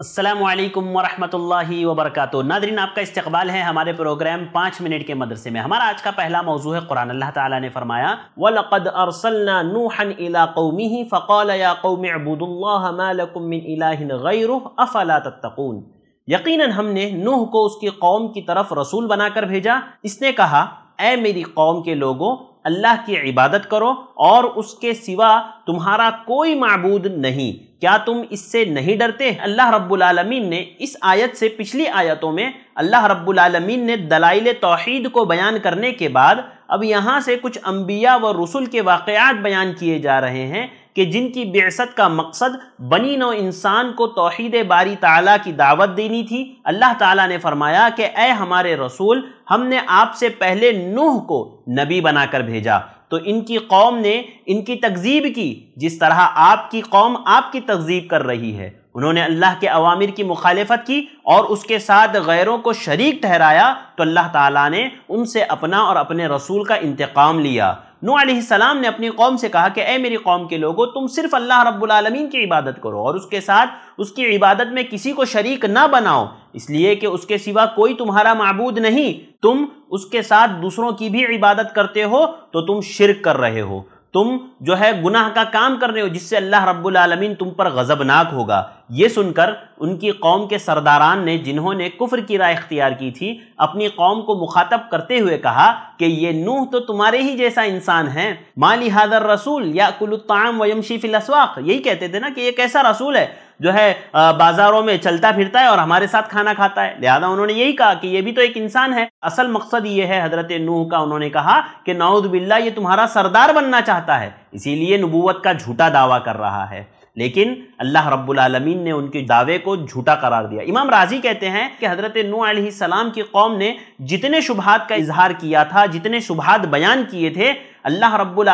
असलम वरहमल वबरक नादरीन आपका इस्तबाल है हमारे प्रोग्राम पाँच मिनट के मदरसे में हमारा आज का पहला मौजू है कुरान अल्लाह ताला ने फरमाया वलक़द अरसलना नूहन इला कौमी फ़कौल या कौम अबूदुल्लाकुमिन अफ़ला तत्तकून यकीनन हमने नूह को उसकी कौम की तरफ रसूल बनाकर भेजा इसने कहा ए मेरी कौम के लोगों अल्लाह की इबादत करो और उसके सिवा तुम्हारा कोई मबूद नहीं क्या तुम इससे नहीं डरते अल्लाह रब्बुल ने इस आयत से पिछली आयतों में अल्लाह रब्बुल ने दलाइल तोहीद को बयान करने के बाद अब यहाँ से कुछ अम्बिया व रसुल के वाक़ात बयान किए जा रहे हैं कि जिनकी बेसत का मकसद बनी नौ इंसान को तोहद बारी ताला की दावत देनी थी अल्लाह ताला ने फरमाया कि ए हमारे रसूल हमने आपसे पहले नूह को नबी बनाकर भेजा तो इनकी कौम ने इनकी तकजीब की जिस तरह आपकी कौम आपकी तकजीब कर रही है उन्होंने अल्लाह के अवामिर की मुखालफत की और उसके साथ गैरों को शरीक ठहराया तो अल्लाह ताला ने उनसे अपना और अपने रसूल का इंतकाम लिया नू ने अपनी कौम से कहा कि ए मेरी कौम के लोगों तुम सिर्फ अल्लाह रब्बुलमीन की इबादत करो और उसके साथ उसकी इबादत में किसी को शरीक ना बनाओ इसलिए कि उसके सिवा कोई तुम्हारा मबूद नहीं तुम उसके साथ दूसरों की भी इबादत करते हो तो तुम शिरक कर रहे हो तुम जो है गुनाह का काम कर रहे हो जिससे अल्लाह रब्बुल आलमीन तुम पर गज़बनाक होगा ये सुनकर उनकी कौम के सरदारान ने जिन्होंने कुफर की राय इख्तियार की थी अपनी कौम को मुखातब करते हुए कहा कि ये नूह तो तुम्हारे ही जैसा इंसान है माली हादर रसूल या कुलुत्ताम वयमशी फिलसवाक यही कहते थे ना कि ये कैसा रसूल है जो है बाज़ारों में चलता फिरता है और हमारे साथ खाना खाता है लिहाजा उन्होंने यही कहा कि ये भी तो एक इंसान है असल मकसद ये है हजरत नूह का उन्होंने कहा कि बिल्ला ये तुम्हारा सरदार बनना चाहता है इसीलिए नबूवत का झूठा दावा कर रहा है लेकिन अल्लाह रब्बुल ने उनके दावे को झूठा करार दिया इमाम राजी कहते हैं कि हज़रत नू सलाम की कौम ने जितने शुभात का इजहार किया था जितने शुभात बयान किए थे अल्लाह रब्बुल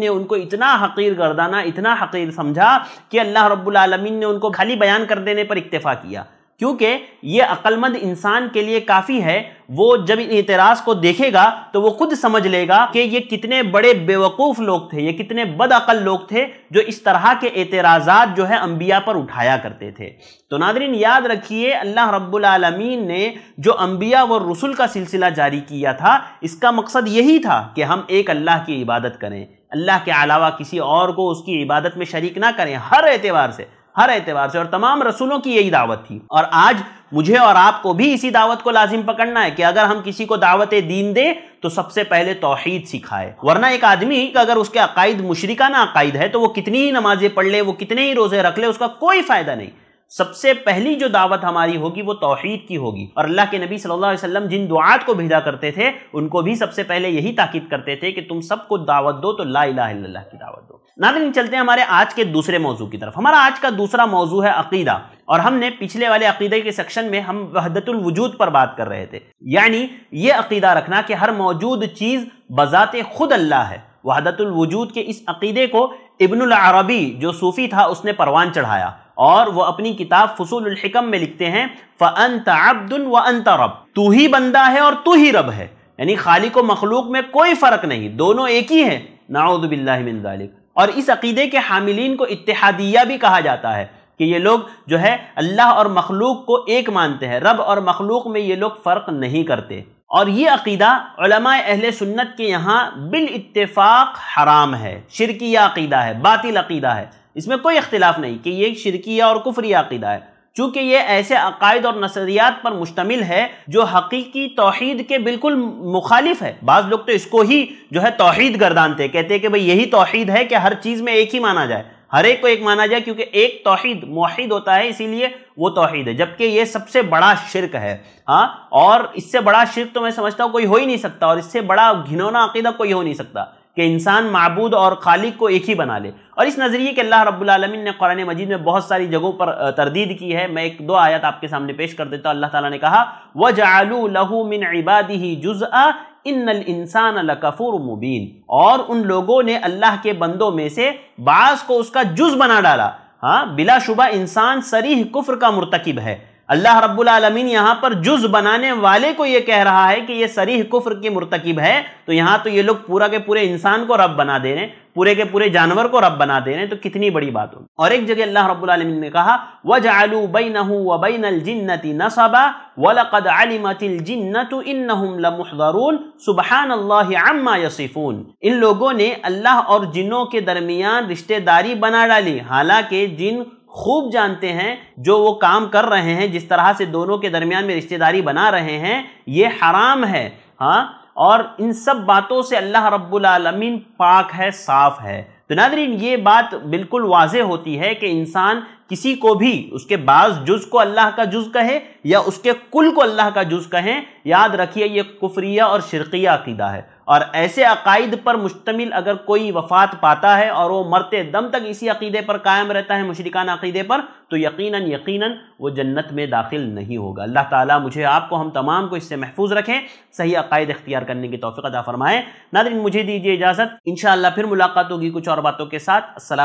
ने उनको इतना हकीर गर्दाना इतना हकीर समझा कि अल्लाह रब्बुल ने उनको खाली बयान कर देने पर इतफ़ा किया क्योंकि ये अक्लमंद इंसान के लिए काफ़ी है वो जब इन एतराज़ को देखेगा तो वो खुद समझ लेगा कि ये कितने बड़े बेवकूफ़ लोग थे ये कितने बदअल लोग थे जो इस तरह के एतराज़ा जो है अम्बिया पर उठाया करते थे तो नादरीन याद रखिए अल्लाह रब्लम ने जो अम्बिया व रसुल का सिलसिला जारी किया था इसका मकसद यही था कि हम एक अल्लाह की इबादत करें अल्लाह के अलावा किसी और को उसकी इबादत में शरीक ना करें हर एतवार से हर एतबार से और तमाम रसूलों की यही दावत थी और आज मुझे और आपको भी इसी दावत को लाजिम पकड़ना है कि अगर हम किसी को दावत दीन दे तो सबसे पहले तोहहीद सिखाए वरना एक आदमी अगर उसके अकायद मुशरकाना अकायद है तो वो कितनी ही नमाजें पढ़ ले वो कितने ही रोजे रख ले उसका कोई फायदा नहीं सबसे पहली जो दावत हमारी होगी वो तोहहीद की होगी और अल्लाह के नबी सल्लल्लाहु अलैहि वसल्लम जिन दुआत को भेजा करते थे उनको भी सबसे पहले यही ताकीद करते थे कि तुम सबको दावत दो तो ला इला की दावत दो नादिन चलते हैं हमारे आज के दूसरे मौजू की तरफ हमारा आज का दूसरा मौजू है अकीदा और हमने पिछले वाले अकीदे के सेक्शन में हम वहदतुल वजूद पर बात कर रहे थे यानी ये अकीदा रखना कि हर मौजूद चीज़ बज़ात खुद अल्लाह है वहदतुल वजूद के इस अकीदे को इब्नुल अरबी जो सूफ़ी था उसने परवान चढ़ाया और वो अपनी किताब फसूलकम में लिखते हैं फ़न अब्दुल व अंत रब तू ही बंदा है और तू ही रब है यानी खाली को मखलूक में कोई फ़र्क नहीं दोनों एक ही है नाउदबिल्लिक और इस अकीदे के हामिलीन को इतिहादिया भी कहा जाता है कि ये लोग जो है अल्लाह और मखलूक को एक मानते हैं रब और मखलूक में ये लोग फ़र्क नहीं करते और ये अकीदा अहल सुन्नत के यहाँ बिल इतफ़ाक़ हराम है शिरकिया अकीदा है बातिल अकीदा है इसमें कोई अख्तिलाफ़ नहीं कि ये शिरकिया और कुफरी अकीदा है चूँकि ये ऐसे अकायद और नसरियात पर मुश्तमिल है जो हकीकी तोहद के बिल्कुल मुखालिफ है बाज़ लोग तो इसको ही जो है तोहद गर्दानते कहते हैं कि भाई यही तोहद है कि हर चीज़ में एक ही माना जाए हर एक को एक माना जाए क्योंकि एक तोहद मुहिद होता है इसीलिए वो तोहद है जबकि ये सबसे बड़ा शिरक है हाँ और इससे बड़ा शिरक तो मैं समझता हूँ कोई हो ही नहीं सकता और इससे बड़ा घिनौना अकीदा कोई हो नहीं सकता कि इंसान मबूद और खालिक को एक ही बना ले और इस नज़रिए के अल्लाह रब्लमिन ने कुरान मजीद में बहुत सारी जगहों पर तरदीद की है मैं एक दो आयत आपके सामने पेश कर देता हूँ अल्लाह ताला ने कहा व जालू लहू मिन इबादी ही जुज़ा इन इंसान लकफूर मुबीन और उन लोगों ने अल्लाह के बंदों में से बास को उसका जुज़ बना डाला हाँ बिलाशुबा इंसान सरीह कुफ्र का मरतकब है अल्लाह रब्बुल रबालमीन यहाँ पर जुज बनाने वाले को ये कह रहा है कि ये सरीह कुफ्र की मुरतकब है तो यहाँ तो ये लोग पूरा के पूरे इंसान को रब बना दे रहे हैं पूरे के पूरे जानवर को रब बना दे रहे हैं तो कितनी बड़ी बात होगी और एक जगह अल्लाह रब्बुल रबालमीन ने कहा व जालू बैन व बई नल जिन्नति नसबा वलकद अलिमतिल जिन्नत इन्नहुम लमुहदरून सुबहान अल्लाह अम्मा यसिफून इन लोगों ने अल्लाह और जिन्नों के दरमियान रिश्तेदारी बना डाली हालांकि जिन खूब जानते हैं जो वो काम कर रहे हैं जिस तरह से दोनों के दरमियान में रिश्तेदारी बना रहे हैं ये हराम है हाँ और इन सब बातों से अल्लाह रब्बुल आलमीन पाक है साफ़ है तो नादरीन ये बात बिल्कुल वाज होती है कि इंसान किसी को भी उसके बाज जुज को अल्लाह का जुज कहे या उसके कुल को अल्लाह का जुज कहें याद रखिए ये कुफरिया और शिरकिया अकीदा है और ऐसे अकायद पर मुश्तमिल अगर कोई वफात पाता है और वो मरते दम तक इसी अकीदे पर कायम रहता है मुशरकान अकीदे पर तो यकीनन यकीनन वो जन्नत में दाखिल नहीं होगा अल्लाह ताला मुझे आपको हम तमाम को इससे महफूज रखें सही अकायद अख्तियार करने की तोफ़ी अदा फरमाएं नादरीन मुझे दीजिए इजाज़त इन फिर मुलाकात होगी कुछ और बातों के साथ असल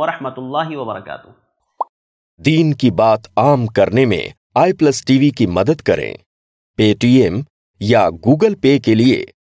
वरहमल वबरक दीन की बात आम करने में आई प्लस टीवी की मदद करें पेटीएम या गूगल पे के लिए